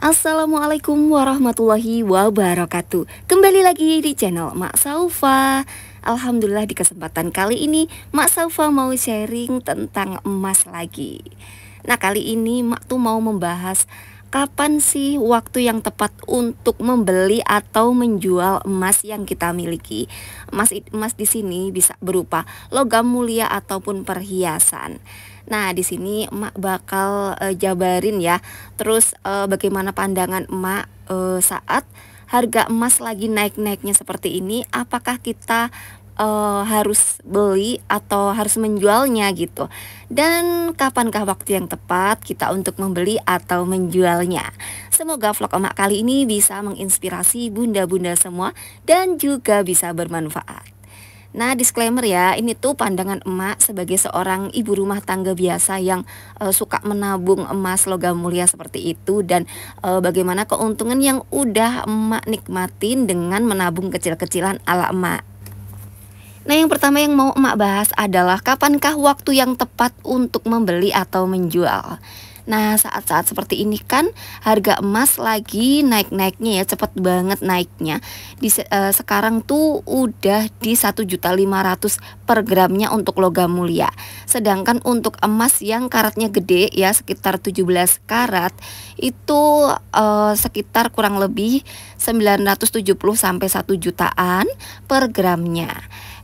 Assalamualaikum warahmatullahi wabarakatuh Kembali lagi di channel Mak Saufa Alhamdulillah di kesempatan kali ini Mak Saufa mau sharing tentang emas lagi Nah kali ini Mak tuh mau membahas Kapan sih waktu yang tepat untuk membeli atau menjual emas yang kita miliki? Emas emas di sini bisa berupa logam mulia ataupun perhiasan. Nah, di sini emak bakal uh, jabarin ya. Terus uh, bagaimana pandangan emak uh, saat harga emas lagi naik-naiknya seperti ini, apakah kita uh, harus beli atau harus menjualnya gitu. Dan kapankah waktu yang tepat kita untuk membeli atau menjualnya? Semoga vlog emak kali ini bisa menginspirasi bunda-bunda semua dan juga bisa bermanfaat. Nah, disclaimer ya, ini tuh pandangan emak sebagai seorang ibu rumah tangga biasa yang e, suka menabung emas logam mulia seperti itu dan e, bagaimana keuntungan yang udah emak nikmatin dengan menabung kecil-kecilan ala emak. Nah, yang pertama yang mau emak bahas adalah kapankah waktu yang tepat untuk membeli atau menjual. Nah, saat-saat seperti ini kan harga emas lagi naik-naiknya ya, cepet banget naiknya. Di uh, sekarang tuh udah di 1.500 per gramnya untuk logam mulia. Sedangkan untuk emas yang karatnya gede ya sekitar 17 karat itu uh, sekitar kurang lebih 970 sampai 1 jutaan per gramnya.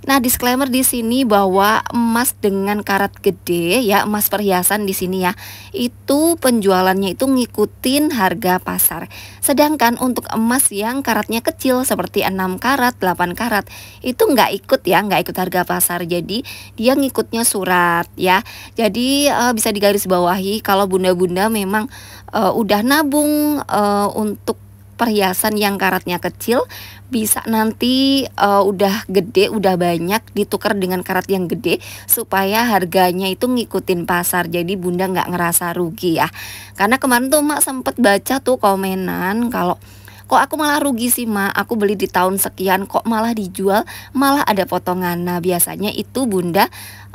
Nah, disclaimer di sini bahwa emas dengan karat gede ya, emas perhiasan di sini ya, itu penjualannya itu ngikutin harga pasar. Sedangkan untuk emas yang karatnya kecil seperti 6 karat, 8 karat, itu nggak ikut ya, nggak ikut harga pasar. Jadi, dia ngikutnya surat ya. Jadi, uh, bisa digarisbawahi kalau bunda-bunda memang uh, udah nabung uh, untuk perhiasan yang karatnya kecil bisa nanti uh, udah gede, udah banyak ditukar dengan karat yang gede supaya harganya itu ngikutin pasar. Jadi Bunda nggak ngerasa rugi ya. Karena kemarin tuh Mak sempet baca tuh komenan kalau kok aku malah rugi sih mak. aku beli di tahun sekian kok malah dijual malah ada potongan nah biasanya itu bunda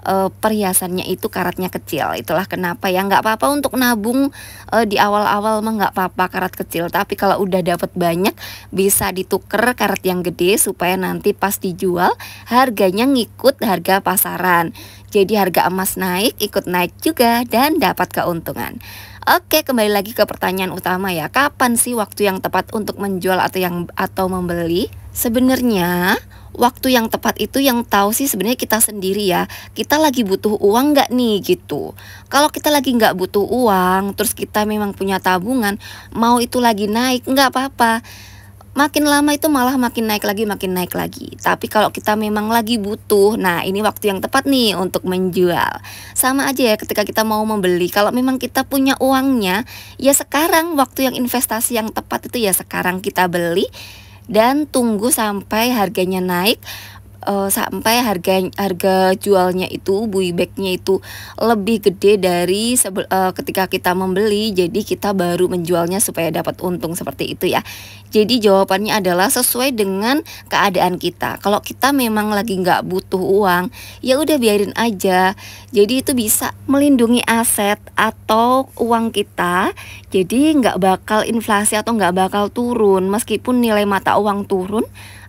uh, perhiasannya itu karatnya kecil. Itulah kenapa ya nggak apa-apa untuk nabung uh, di awal-awal mah nggak apa-apa karat kecil. Tapi kalau udah dapat banyak bisa dituker karat yang gede supaya nanti pas dijual harganya ngikut harga pasaran. Jadi harga emas naik ikut naik juga dan dapat keuntungan. Oke, kembali lagi ke pertanyaan utama ya. Kapan sih waktu yang tepat untuk menjual atau yang atau membeli? Sebenarnya waktu yang tepat itu yang tahu sih sebenarnya kita sendiri ya kita lagi butuh uang nggak nih gitu kalau kita lagi nggak butuh uang terus kita memang punya tabungan mau itu lagi naik nggak apa-apa makin lama itu malah makin naik lagi makin naik lagi tapi kalau kita memang lagi butuh nah ini waktu yang tepat nih untuk menjual sama aja ya ketika kita mau membeli kalau memang kita punya uangnya ya sekarang waktu yang investasi yang tepat itu ya sekarang kita beli dan tunggu sampai harganya naik uh, sampai harga harga jualnya itu buybacknya itu lebih gede dari sebel, uh, ketika kita membeli jadi kita baru menjualnya supaya dapat untung seperti itu ya jadi jawabannya adalah sesuai dengan keadaan kita kalau kita memang lagi nggak butuh uang ya udah biarin aja jadi itu bisa melindungi aset atau uang kita jadi nggak bakal inflasi atau nggak bakal turun meskipun nilai mata uang turun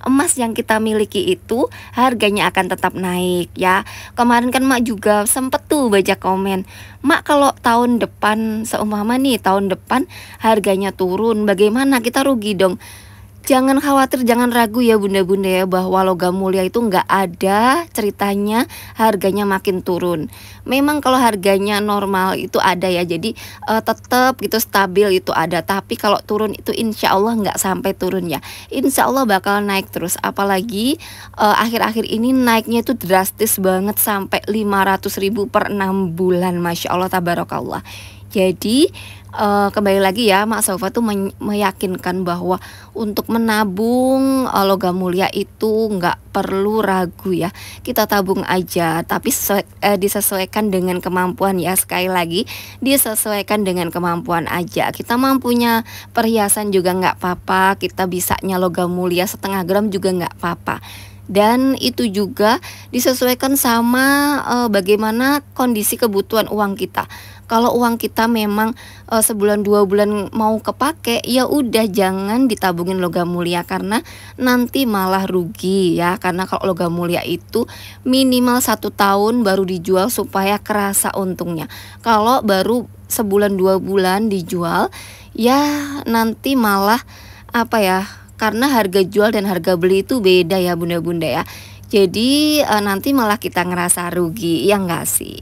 emas yang kita miliki itu harganya akan tetap naik ya. Kemarin kan Mak juga sempet tuh baca komen, Mak kalau tahun depan seumpama nih tahun depan harganya turun, bagaimana kita rugi dong? Jangan khawatir, jangan ragu ya bunda-bunda ya bahwa logam mulia itu nggak ada ceritanya harganya makin turun. Memang kalau harganya normal itu ada ya, jadi uh, eh, tetap gitu stabil itu ada. Tapi kalau turun itu insya Allah nggak sampai turun ya. Insya Allah bakal naik terus. Apalagi eh, akhir-akhir uh, ini naiknya itu drastis banget sampai 500 ribu per 6 bulan. Masya Allah, tabarakallah. Jadi uh, kembali lagi ya Mak Sofa tuh meyakinkan bahwa untuk menabung uh, logam mulia itu nggak perlu ragu ya kita tabung aja tapi sesuai, uh, disesuaikan dengan kemampuan ya sekali lagi disesuaikan dengan kemampuan aja kita mampunya perhiasan juga nggak apa-apa kita bisanya logam mulia setengah gram juga nggak apa-apa dan itu juga disesuaikan sama e, bagaimana kondisi kebutuhan uang kita kalau uang kita memang e, sebulan dua bulan mau kepake ya udah jangan ditabungin logam mulia karena nanti malah rugi ya karena kalau logam mulia itu minimal satu tahun baru dijual supaya kerasa untungnya kalau baru sebulan dua bulan dijual ya nanti malah apa ya karena harga jual dan harga beli itu beda ya bunda-bunda ya jadi e, nanti malah kita ngerasa rugi, ya enggak sih?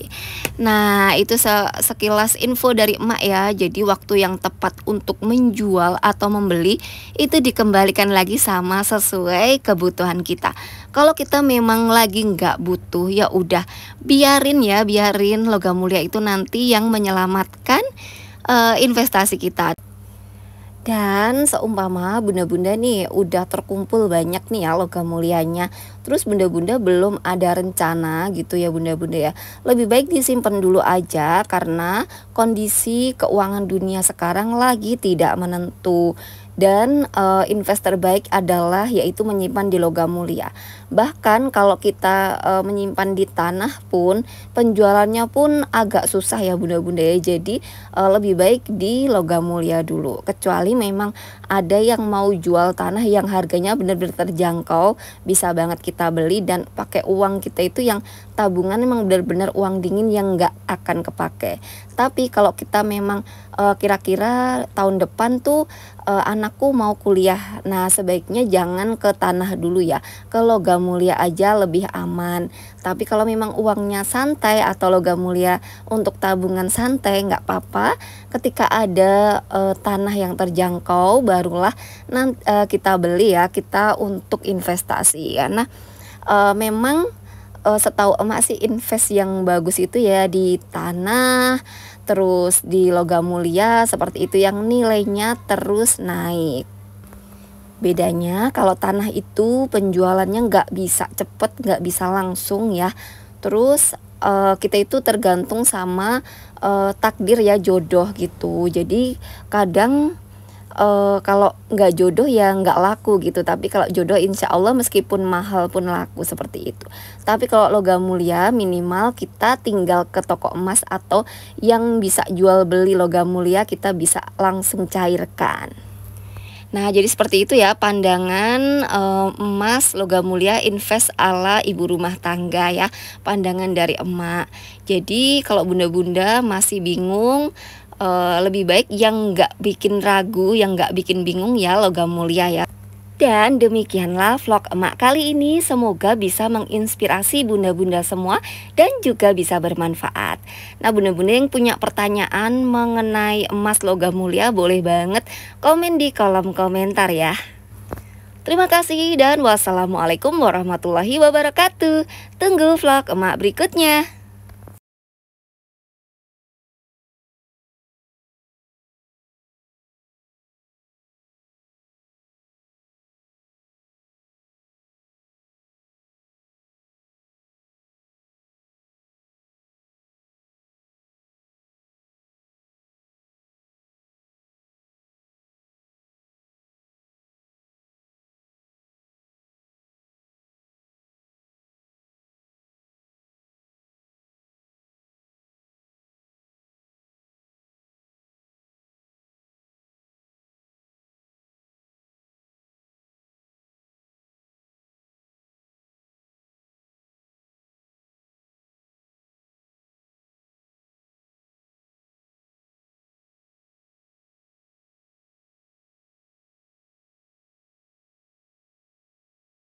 Nah, itu se sekilas info dari emak ya. Jadi waktu yang tepat untuk menjual atau membeli itu dikembalikan lagi sama sesuai kebutuhan kita. Kalau kita memang lagi nggak butuh, ya udah biarin ya, biarin logam mulia itu nanti yang menyelamatkan e, investasi kita. Dan seumpama bunda-bunda nih udah terkumpul banyak nih ya logam mulianya terus bunda-bunda belum ada rencana gitu ya bunda-bunda ya lebih baik disimpan dulu aja karena kondisi keuangan dunia sekarang lagi tidak menentu dan investor eh, investor baik adalah yaitu menyimpan di logam mulia. Bahkan kalau kita e, menyimpan di tanah pun penjualannya pun agak susah ya bunda-bunda ya. Jadi e, lebih baik di logam mulia dulu. Kecuali memang ada yang mau jual tanah yang harganya benar-benar terjangkau, bisa banget kita kita beli dan pakai uang kita itu yang tabungan memang benar-benar uang dingin yang nggak akan kepake. Tapi kalau kita memang eh, kira-kira e, tahun depan tuh e, anakku mau kuliah, nah sebaiknya jangan ke tanah dulu ya, ke logam mulia aja lebih aman. Tapi kalau memang uangnya santai atau logam mulia untuk tabungan santai nggak apa-apa. Ketika ada e, tanah yang terjangkau barulah nanti kita beli ya kita untuk investasi ya. Nah memang uh, setahu emak sih invest yang bagus itu ya di tanah terus di logam mulia seperti itu yang nilainya terus naik bedanya kalau tanah itu penjualannya nggak bisa cepet nggak bisa langsung ya terus uh, kita itu tergantung sama uh, takdir ya jodoh gitu jadi kadang uh, kalau nggak jodoh ya nggak laku gitu tapi kalau jodoh insya Allah meskipun mahal pun laku seperti itu tapi kalau logam mulia minimal kita tinggal ke toko emas atau yang bisa jual beli logam mulia kita bisa langsung cairkan Nah, jadi seperti itu ya pandangan eh, emas logam mulia invest ala ibu rumah tangga ya, pandangan dari emak. Jadi kalau bunda-bunda masih bingung Eh, lebih baik yang nggak bikin ragu, yang nggak bikin bingung ya logam mulia ya. Dan demikianlah vlog emak kali ini semoga bisa menginspirasi bunda-bunda semua dan juga bisa bermanfaat. Nah bunda-bunda yang punya pertanyaan mengenai emas logam mulia boleh banget komen di kolom komentar ya. Terima kasih dan wassalamualaikum warahmatullahi wabarakatuh. Tunggu vlog emak berikutnya.